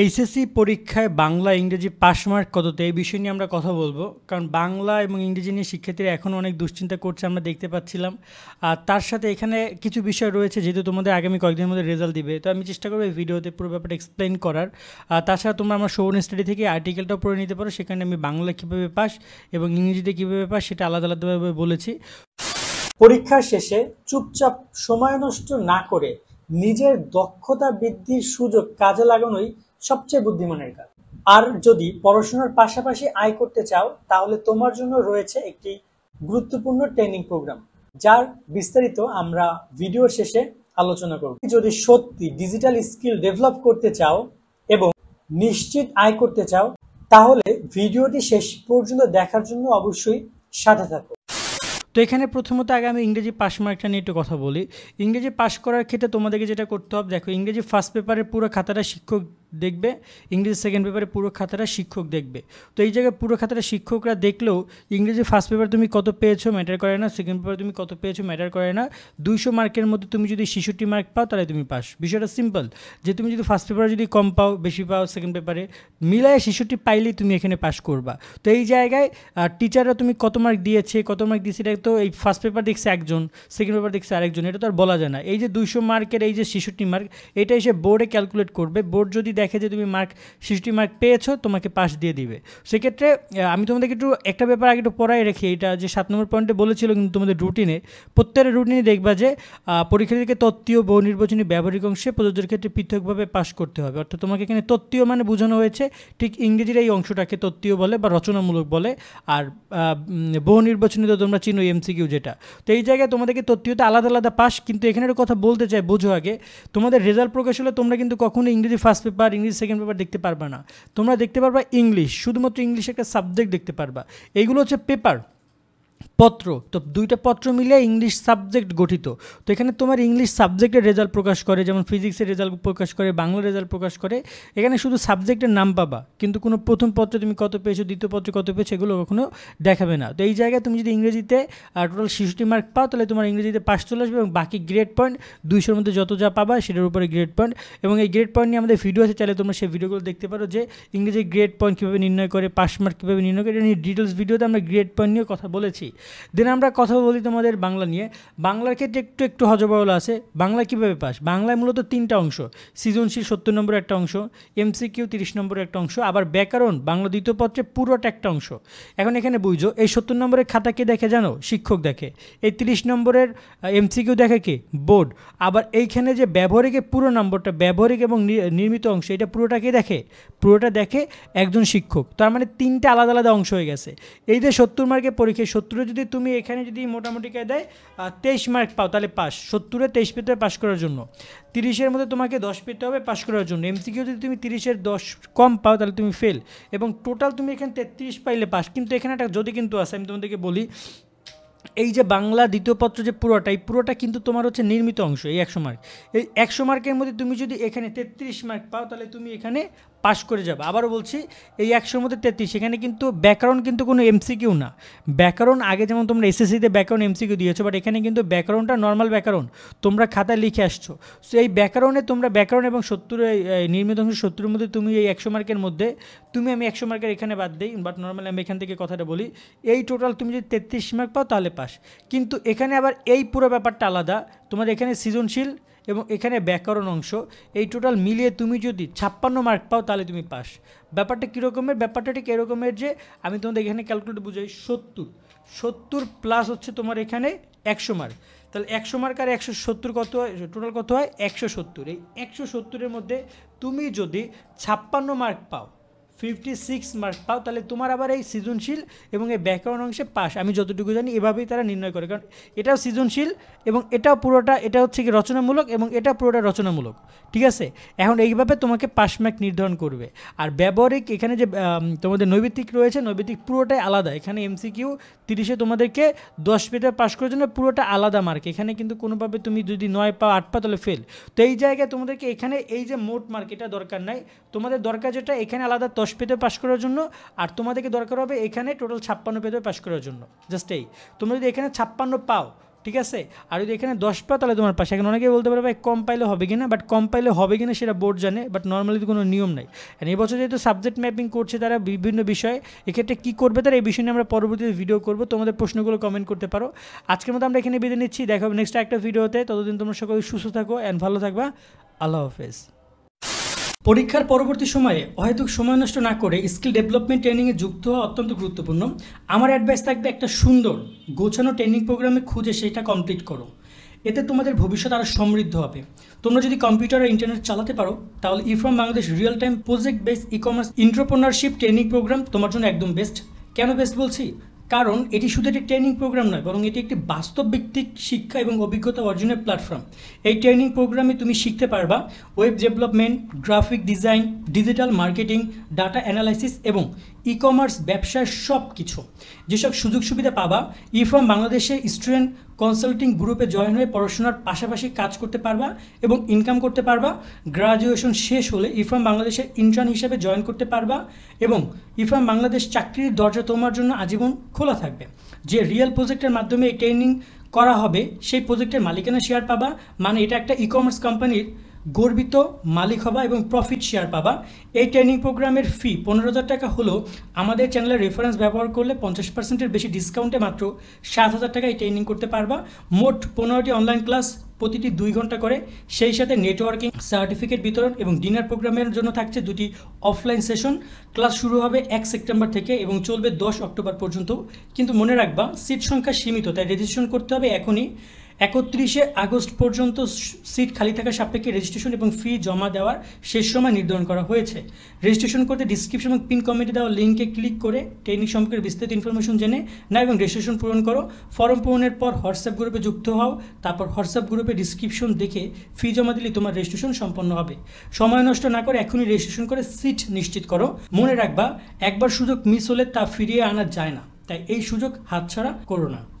HSC e পরীক্ষায় বাংলা ইংরেজি পাশ mark কততে এই বিষয় নিয়ে আমরা কথা বলবো কারণ বাংলা এবং ইংরেজি নিয়ে শিক্ষার্থীরা এখন অনেক দুশ্চিন্তা করছে আমরা দেখতে পাচ্ছিলাম আর তার সাথে এখানে কিছু বিষয় রয়েছে যেহেতু তোমাদের আগামী কয়েকদিনের মধ্যে রেজাল্ট দিবে তো আমি চেষ্টা করবো এই ভিডিওতে পুরো ব্যাপারটা এক্সপ্লেন করার আর তাছাড়া তোমরা আমার শোন স্টাডি থেকে আর্টিকেলটাও পড়ে নিতে পারো সেখানে আমি বাংলা কীভাবে পাস এবং ইংরেজিতে কীভাবে পাস সেটা আলাদা আলাদাভাবে বলেছি পরীক্ষা শেষে চুপচাপ সময় নষ্ট না করে নিজের দক্ষতা বৃদ্ধির সুযোগ কাজে লাগানোই সবচেয়ে বুদ্ধিমানের কাজ আর যদি পড়াশোনার পাশাপাশি আয় করতে চাও তাহলে তোমার জন্য রয়েছে একটি গুরুত্বপূর্ণ ট্রেনিং প্রোগ্রাম যার বিস্তারিত আমরা ভিডিও শেষে আলোচনা করব যদি সত্যি ডিজিটাল স্কিল ডেভেলপ করতে চাও এবং নিশ্চিত আয় করতে চাও তাহলে ভিডিওটি শেষ পর্যন্ত দেখার জন্য অবশ্যই সাথে থাকো তো এখানে প্রথমত আগে আমি ইংরেজি পাস মার্কটা নিয়ে একটু কথা বলি ইংরেজি পাস করার ক্ষেত্রে তোমাদেরকে যেটা করতে হবে দেখো ইংরেজি ফার্স্ট পেপারের পুরো খাতাটা শিক্ষক দেখবে ইংরেজি সেকেন্ড পেপারে পুরো খাতাটা শিক্ষক দেখবে তো এই জায়গায় পুরো খাতাটা শিক্ষকরা দেখলেও ইংরেজি ফার্স্ট পেপার তুমি কত পেয়েছো ম্যাটার করে না সেকেন্ড পেপার তুমি কত পেয়েছো ম্যাটার করে না দুইশো মার্কের মধ্যে তুমি যদি শিশুটি মার্ক পাও তাহলে তুমি পাস বিষয়টা সিম্পল যে তুমি যদি ফার্স্ট পেপারে যদি কম পাও বেশি পাও সেকেন্ড পেপারে মিলায় শিশুটি পাইলেই তুমি এখানে পাস করবা তো এই জায়গায় টিচাররা তুমি কত মার্ক দিয়েছে কত মার্ক দিয়েছে এটা তো এই ফার্স্ট পেপার দেখছে একজন সেকেন্ড পেপার দেখছে আরেকজন এটা তো আর বলা যায় না এই যে দুইশো মার্কের এই যে শিশুটি মার্ক এটা এসে বোর্ডে ক্যালকুলেট করবে বোর্ড যদি দেখে যে তুমি মার্ক সিক্সটি মার্ক পেয়েছো তোমাকে পাস দিয়ে দিবে সেক্ষেত্রে আমি তোমাদেরকে একটু একটা ব্যাপার আগে একটু পড়াই রেখি এটা যে সাত নম্বর পয়েন্টে বলেছিল কিন্তু তোমাদের রুটিনে প্রত্যেকটা রুটিনে দেখবা যে পরীক্ষার্থীকে তত্ত্বীয় বহু নির্বাচনী ব্যবহারিক অংশে প্রযোজ্যের ক্ষেত্রে পৃথকভাবে পাস করতে হবে অর্থাৎ তোমাকে এখানে তত্ত্বীয় মানে বোঝানো হয়েছে ঠিক ইংরেজির এই অংশটাকে তত্ত্বীয় বলে বা রচনামূলক বলে আর বহু নির্বাচনী তো তোমরা চিনো এমসিকিউ যেটা তো এই জায়গায় তোমাদেরকে তত্ত্বীয়তে আলাদা আলাদা পাস কিন্তু এখানে একটা কথা বলতে চাই বোঝো আগে তোমাদের রেজাল্ট প্রকাশ হলে তোমরা কিন্তু কখনো ইংরেজি first paper paper English second paper দেখতে পারবা না তোমরা দেখতে পারবা ইংলিশ শুধুমাত্র ইংলিশ একটা সাবজেক্ট দেখতে পারবা এইগুলো হচ্ছে পেপার পত্র তো দুইটা পত্র মিলে ইংলিশ সাবজেক্ট গঠিত তো এখানে তোমার ইংলিশ সাবজেক্টের রেজাল্ট প্রকাশ করে যেমন ফিজিক্সের রেজাল্ট প্রকাশ করে বাংলা রেজাল্ট প্রকাশ করে এখানে শুধু সাবজেক্টের নাম পাবা কিন্তু কোনো প্রথম পত্রে তুমি কত পেয়েছো দ্বিতীয় পত্রে কত পেয়েছো এগুলো কখনো দেখাবে না তো এই জায়গায় তুমি যদি ইংরেজিতে টোটাল শিশুটি মার্ক পাও তাহলে তোমার ইংরেজিতে পাশ চলে আসবে এবং বাকি গ্রেড পয়েন্ট দুইশোর মধ্যে যত যা পাবা সেটার উপরে গ্রেড পয়েন্ট এবং এই গ্রেড পয়েন্ট নিয়ে আমাদের ভিডিও আছে চাইলে তোমরা সেই ভিডিওগুলো দেখতে পারো যে ইংরেজি গ্রেড পয়েন্ট কীভাবে নির্ণয় করে পাস মার্ক কীভাবে নির্ণয় করে এটা নিয়ে ডিটেলস ভিডিওতে আমরা গ্রেড পয়েন্ট নিয়ে কথা বলেছি দেন আমরা কথা বলি তোমাদের বাংলা নিয়ে বাংলার ক্ষেত্রে একটু একটু হজবহল আছে বাংলা কিভাবে পাস বাংলায় মূলত তিনটা অংশ সৃজনশীল সত্তর নম্বর একটা অংশ এমসিকিউ তিরিশ নম্বর একটা অংশ আবার ব্যাকরণ বাংলা দ্বিতীয় পত্রে পুরোটা একটা অংশ এখন এখানে বুঝো এই সত্তর নম্বরের খাতা দেখে জানো শিক্ষক দেখে এই তিরিশ নম্বরের এমসিকিউ দেখে কে বোর্ড আবার এইখানে যে ব্যবহারিক পুরো নম্বরটা ব্যবহারিক এবং নির্মিত অংশ এটা পুরোটাকে দেখে পুরোটা দেখে একজন শিক্ষক তার মানে তিনটা আলাদা আলাদা অংশ হয়ে গেছে এই যে সত্তর মার্কের পরীক্ষায় সত্তরে যদি যদি তুমি এখানে যদি মোটামুটি কে দেয় তেইশ মার্ক পাও তাহলে পাস সত্তরে তেইশ পেতে পাস করার জন্য তিরিশের মধ্যে তোমাকে দশ পেতে হবে পাস করার জন্য এমসিকিউ যদি তুমি তিরিশের দশ কম পাও তাহলে তুমি ফেল এবং টোটাল তুমি এখানে তেত্রিশ পাইলে পাস কিন্তু এখানে একটা যদি কিন্তু আছে আমি তোমাদেরকে বলি এই যে বাংলা দ্বিতীয় পত্র যে পুরোটা এই পুরোটা কিন্তু তোমার হচ্ছে নির্মিত অংশ এই একশো মার্ক এই একশো মার্কের মধ্যে তুমি যদি এখানে তেত্রিশ মার্ক পাও তাহলে তুমি এখানে পাশ করে যাবে আবারও বলছি এই একশোর মধ্যে তেত্রিশ সেখানে কিন্তু ব্যাকরণ কিন্তু কোনো এমসিকিউ না ব্যাকরণ আগে যেমন তোমরা এসএসসিতে ব্যাকরণ এমসিকিউ দিয়েছো বাট এখানে কিন্তু ব্যাকরণটা নর্মাল ব্যাকরণ তোমরা খাতায় লিখে আসছো সো এই ব্যাকরণে তোমরা ব্যাকরণ এবং সত্তর নির্মিত অংশ সত্তরের মধ্যে তুমি এই একশো মার্কের মধ্যে তুমি আমি একশো মার্কের এখানে বাদ দিই বাট নর্মালি আমি এখান থেকে কথাটা বলি এই টোটাল তুমি যদি তেত্রিশ মার্ক পাও তাহলে পাস কিন্তু এখানে আবার এই পুরো ব্যাপারটা আলাদা তোমার এখানে সৃজনশীল এবং এখানে ব্যাকরণ অংশ এই টোটাল মিলিয়ে তুমি যদি ছাপ্পান্ন মার্ক পাও তাহলে তুমি পাস ব্যাপারটা কীরকমের ব্যাপারটা ঠিক এরকমের যে আমি তোমাদের এখানে ক্যালকুলেট বুঝাই সত্তর সত্তর প্লাস হচ্ছে তোমার এখানে একশো মার্ক তাহলে একশো মার্ক আর একশো সত্তর কত হয় টোটাল কত হয় একশো সত্তর এই একশো সত্তরের মধ্যে তুমি যদি ছাপ্পান্ন মার্ক পাও ফিফটি সিক্স মার্ক পাও তাহলে তোমার আবার এই সৃজনশীল এবং এই ব্যাকরণ অংশে পাশ আমি যতটুকু জানি এভাবেই তারা নির্ণয় করে কারণ এটাও সৃজনশীল এবং এটাও পুরোটা এটা হচ্ছে কি রচনামূলক এবং এটা পুরোটা রচনামূলক ঠিক আছে এখন এইভাবে তোমাকে পাস ম্যাক নির্ধারণ করবে আর ব্যবহারিক এখানে যে তোমাদের নৈবিত্তিক রয়েছে নৈবিত্তিক পুরোটাই আলাদা এখানে এমসিকিউ তিরিশে তোমাদেরকে দশ পেতে পাশ করার জন্য পুরোটা আলাদা মার্ক এখানে কিন্তু কোনোভাবে তুমি যদি নয় পাও আট পাও তাহলে ফেল তো এই জায়গায় তোমাদেরকে এখানে এই যে মোট মার্ক এটা দরকার নাই তোমাদের দরকার যেটা এখানে আলাদা দশ পেতে পাশ করার জন্য আর তোমাদেরকে দরকার হবে এখানে টোটাল ছাপ্পান্ন পেতে পাশ করার জন্য জাস্ট এই তোমরা যদি এখানে ছাপ্পান্ন পাও ঠিক আছে আর যদি এখানে দশ পাও তাহলে তোমার পাশে এখন অনেকেই বলতে পারবে কম পাইলে হবে কিনা বাট কম পাইলে হবে কিনা সেটা বোর্ড জানে বাট নর্মালি তো কোনো নিয়ম নাই এই বছর যেহেতু সাবজেক্ট ম্যাপিং করছে তারা বিভিন্ন বিষয়ে এক্ষেত্রে কী করবে তারা এই বিষয় নিয়ে আমরা পরবর্তীতে ভিডিও করবো তোমাদের প্রশ্নগুলো কমেন্ট করতে পারো আজকের মতো আমরা এখানে বিদায় নিচ্ছি দেখো নেক্সট একটা ভিডিওতে ততদিন তোমরা সকলে সুস্থ থাকো অ্যান্ড ভালো থাকবা আল্লাহ হাফেজ পরীক্ষার পরবর্তী সময়ে অহেতুক সময় নষ্ট না করে স্কিল ডেভেলপমেন্ট ট্রেনিংয়ে যুক্ত হওয়া অত্যন্ত গুরুত্বপূর্ণ আমার অ্যাডভাইস থাকবে একটা সুন্দর গোছানো ট্রেনিং প্রোগ্রামে খুঁজে সেটা কমপ্লিট করো এতে তোমাদের ভবিষ্যৎ আরও সমৃদ্ধ হবে তোমরা যদি কম্পিউটার আর ইন্টারনেট চালাতে পারো তাহলে ইফ্রম Bangladesh real time project based e commerce entrepreneurship training program তোমার জন্য একদম বেস্ট কেন বেস্ট বলছি কারণ এটি শুধু একটি ট্রেনিং প্রোগ্রাম নয় বরং এটি একটি বাস্তব ভিত্তিক শিক্ষা এবং অভিজ্ঞতা অর্জনের প্ল্যাটফর্ম এই ট্রেনিং প্রোগ্রামে তুমি শিখতে পারবা web development graphic design digital marketing data analysis এবং ই কমার্স ব্যবসার সব কিছু যেসব সুযোগ সুবিধা পাবা ইফার্ম বাংলাদেশে স্টুডেন্ট কনসাল্টিং গ্রুপে জয়েন হয়ে পড়াশোনার পাশাপাশি কাজ করতে পারবা এবং ইনকাম করতে পারবা গ্রাজুয়েশন শেষ হলে ইফাম বাংলাদেশের ইন্টার্ন হিসেবে জয়েন করতে পারবা এবং ইফাম বাংলাদেশ চাকরির দরজা তোমার জন্য আজীবন খোলা থাকবে যে রিয়েল প্রজেক্টের মাধ্যমে এই ট্রেনিং করা হবে সেই প্রজেক্টের মালিকানা শেয়ার পাবা মানে এটা একটা ই কমার্স কোম্পানির গর্বিত মালিক হবা এবং প্রফিট শেয়ার পাবা এই ট্রেনিং প্রোগ্রামের ফি পনেরো হাজার টাকা হলেও আমাদের চ্যানেলের রেফারেন্স ব্যবহার করলে পঞ্চাশ পার্সেন্টের বেশি ডিসকাউন্টে মাত্র সাত হাজার টাকায় ট্রেনিং করতে পারবা মোট পনেরোটি অনলাইন ক্লাস প্রতিটি দুই ঘন্টা করে সেই সাথে নেটওয়ার্কিং সার্টিফিকেট বিতরণ এবং ডিনার প্রোগ্রামের জন্য থাকছে দুটি অফলাইন সেশন ক্লাস শুরু হবে এক সেপ্টেম্বর থেকে এবং চলবে দশ অক্টোবর পর্যন্ত কিন্তু মনে রাখবা সিট সংখ্যা সীমিত তাই রেজিস্ট্রেশন করতে হবে এখনই একত্রিশে আগস্ট পর্যন্ত সিট খালি থাকার সাপেক্ষে রেজিস্ট্রেশন এবং ফি জমা দেওয়ার শেষ সময় নির্ধারণ করা হয়েছে রেজিস্ট্রেশন করতে ডিসক্রিপশন এবং পিন কমিটি দেওয়া লিঙ্কে ক্লিক করে ট্রেনিং সম্পর্কে বিস্তারিত ইনফরমেশন জেনে না এবং রেজিস্ট্রেশন পূরণ করো ফর্ম পূরণের পর হোয়াটসঅ্যাপ গ্রুপে যুক্ত হও তারপর হোয়াটসঅ্যাপ গ্রুপে ডিসক্রিপশন দেখে ফি জমা দিলে তোমার রেজিস্ট্রেশন সম্পন্ন হবে সময় নষ্ট না করে এখনই রেজিস্ট্রেশন করে সিট নিশ্চিত করো মনে রাখবা একবার সুযোগ মিস হলে তা ফিরিয়ে আনা যায় না তাই এই সুযোগ হাতছাড়া করো না